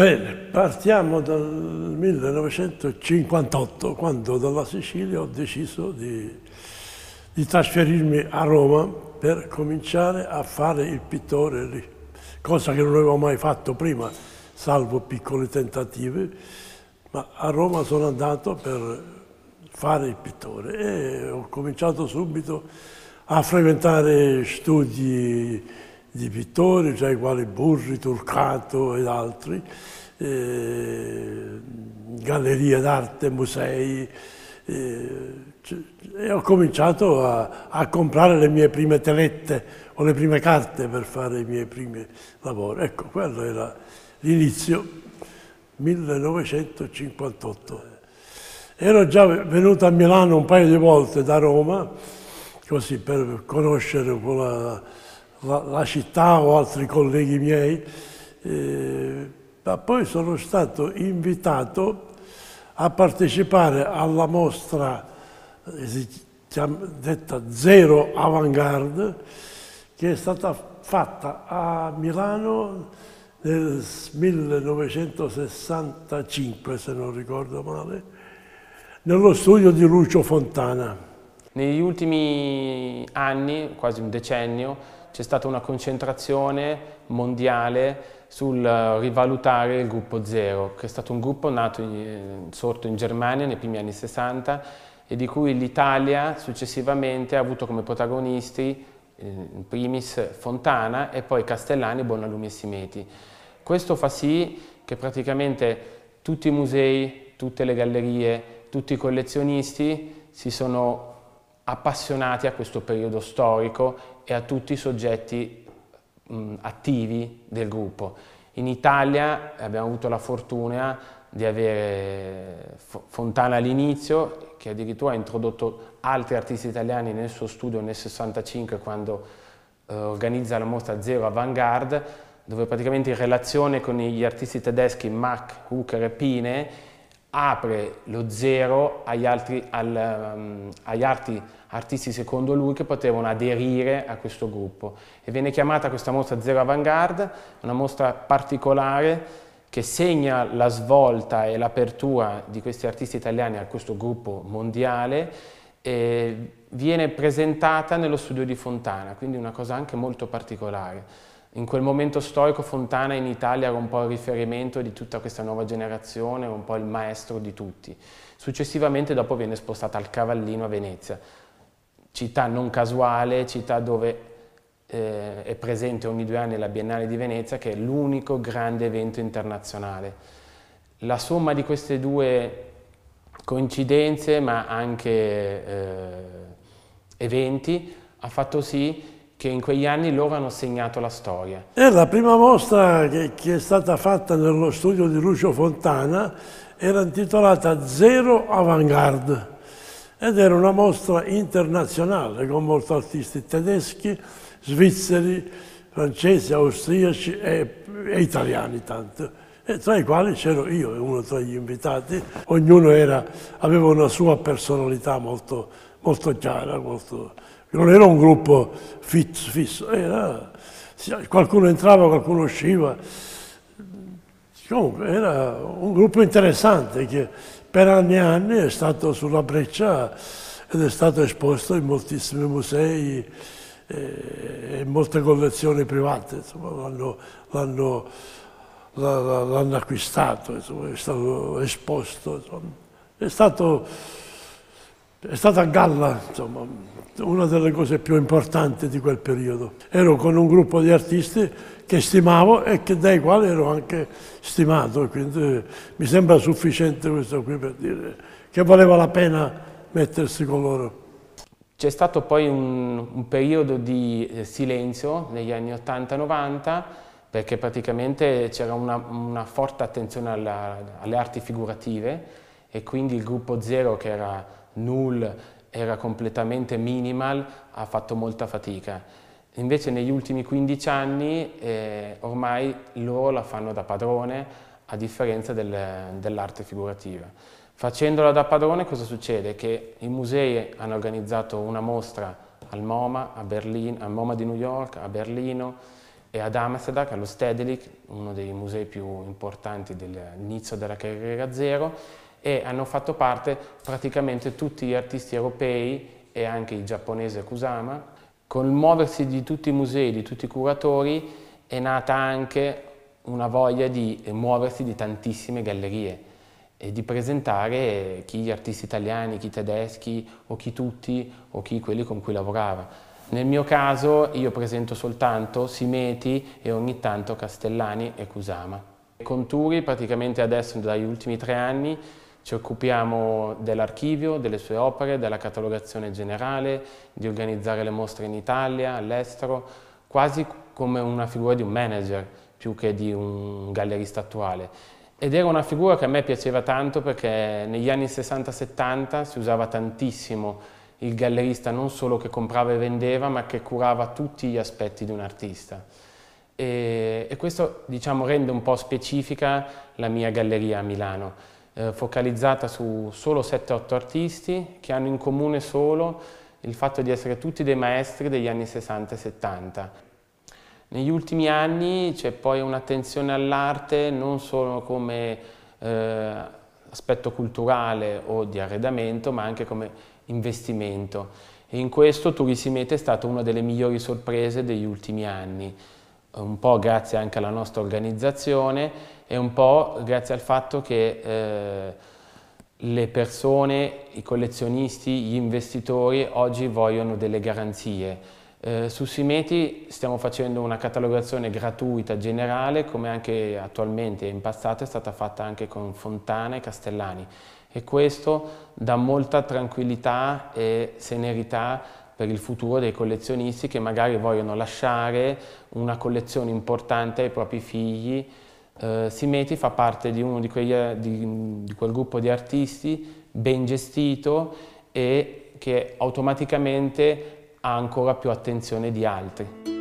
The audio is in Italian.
Bene, partiamo dal 1958, quando dalla Sicilia ho deciso di, di trasferirmi a Roma per cominciare a fare il pittore cosa che non avevo mai fatto prima, salvo piccoli tentativi, ma a Roma sono andato per fare il pittore e ho cominciato subito a frequentare studi di pittori, tra i quali Burri, Turcato ed altri, eh, gallerie d'arte, musei. Eh, e ho cominciato a, a, comprare le mie prime telette o le prime carte per fare i miei primi lavori. Ecco, quello era l'inizio, 1958. Ero già venuto a Milano un paio di volte da Roma, così per conoscere un po' la, la, la città o altri colleghi miei, eh, ma poi sono stato invitato a partecipare alla mostra eh, detta Zero Avantgarde, che è stata fatta a Milano nel 1965, se non ricordo male, nello studio di Lucio Fontana. Negli ultimi anni, quasi un decennio, c'è stata una concentrazione mondiale sul eh, rivalutare il gruppo Zero, che è stato un gruppo nato in, eh, sorto in Germania nei primi anni 60 e di cui l'Italia successivamente ha avuto come protagonisti eh, in primis Fontana e poi Castellani, Bonalumi e Simeti. Questo fa sì che praticamente tutti i musei, tutte le gallerie, tutti i collezionisti si sono appassionati a questo periodo storico e a tutti i soggetti mh, attivi del gruppo. In Italia eh, abbiamo avuto la fortuna di avere eh, Fontana all'inizio, che addirittura ha introdotto altri artisti italiani nel suo studio nel 65 quando eh, organizza la mostra Zero Avantgarde, dove praticamente in relazione con gli artisti tedeschi Mack, Hooker e Pine apre lo zero agli altri, al, um, agli altri artisti secondo lui che potevano aderire a questo gruppo e viene chiamata questa mostra Zero Avantgarde, una mostra particolare che segna la svolta e l'apertura di questi artisti italiani a questo gruppo mondiale viene presentata nello studio di Fontana, quindi una cosa anche molto particolare. In quel momento storico Fontana in Italia era un po' il riferimento di tutta questa nuova generazione, era un po' il maestro di tutti. Successivamente dopo viene spostata al Cavallino a Venezia, città non casuale, città dove eh, è presente ogni due anni la Biennale di Venezia che è l'unico grande evento internazionale. La somma di queste due coincidenze ma anche eh, eventi ha fatto sì che in quegli anni loro hanno segnato la storia. È la prima mostra che, che è stata fatta nello studio di Lucio Fontana, era intitolata Zero Avantgarde ed era una mostra internazionale con molti artisti tedeschi, svizzeri, francesi, austriaci e, e italiani tanto, e tra i quali c'ero io e uno tra gli invitati. Ognuno era, aveva una sua personalità molto, molto chiara, molto non era un gruppo fisso, era, qualcuno entrava, qualcuno usciva. Comunque era un gruppo interessante che per anni e anni è stato sulla breccia ed è stato esposto in moltissimi musei e in molte collezioni private, l'hanno acquistato, insomma, è stato esposto. Insomma. È stato è stata a galla, insomma, una delle cose più importanti di quel periodo. Ero con un gruppo di artisti che stimavo e che, dai quali ero anche stimato, quindi mi sembra sufficiente questo qui per dire che valeva la pena mettersi con loro. C'è stato poi un, un, periodo di eh, silenzio negli anni 80-90 perché praticamente c'era una, una, forte attenzione alla, alle arti figurative e quindi il gruppo zero che era null, era completamente minimal, ha fatto molta fatica. Invece negli ultimi 15 anni eh, ormai loro la fanno da padrone a differenza del, dell'arte figurativa. Facendola da padrone cosa succede? Che i musei hanno organizzato una mostra al MoMA, a Berlino, al MoMA di New York, a Berlino e ad Amsterdam, allo Stedelijk, uno dei musei più importanti dell'inizio della carriera zero, e hanno fatto parte praticamente tutti gli artisti europei e anche il giapponese Kusama. Con il muoversi di tutti i musei, di tutti i curatori, è nata anche una voglia di muoversi di tantissime gallerie e di presentare chi gli artisti italiani, chi i tedeschi o chi tutti o chi quelli con cui lavorava. Nel mio caso io presento soltanto Simeti e ogni tanto Castellani e Kusama. Con Turi praticamente adesso dagli ultimi tre anni ci occupiamo dell'archivio, delle sue opere, della catalogazione generale, di organizzare le mostre in Italia, all'estero, quasi come una figura di un manager più che di un gallerista attuale. Ed era una figura che a me piaceva tanto perché negli anni 60-70 si usava tantissimo il gallerista non solo che comprava e vendeva, ma che curava tutti gli aspetti di un artista. E, e questo diciamo, rende un po' specifica la mia galleria a Milano eh, focalizzata su solo 7-8 artisti che hanno in comune solo il fatto di essere tutti dei maestri degli anni 60 e 70. Negli ultimi anni c'è poi un'attenzione all'arte non solo come eh, aspetto culturale o di arredamento, ma anche come investimento. E in questo Turisimete è stata una delle migliori sorprese degli ultimi anni un po' grazie anche alla nostra organizzazione e un po' grazie al fatto che eh, le persone, i collezionisti, gli investitori oggi vogliono delle garanzie. Eh, su Simeti stiamo facendo una catalogazione gratuita generale come anche attualmente in passato è stata fatta anche con Fontana e Castellani e questo dà molta tranquillità e serenità per il futuro dei collezionisti che magari vogliono lasciare una collezione importante ai propri figli. Eh, Simeti fa parte di uno di, quegli, di, di quel gruppo di artisti ben gestito e che automaticamente ha ancora più attenzione di altri.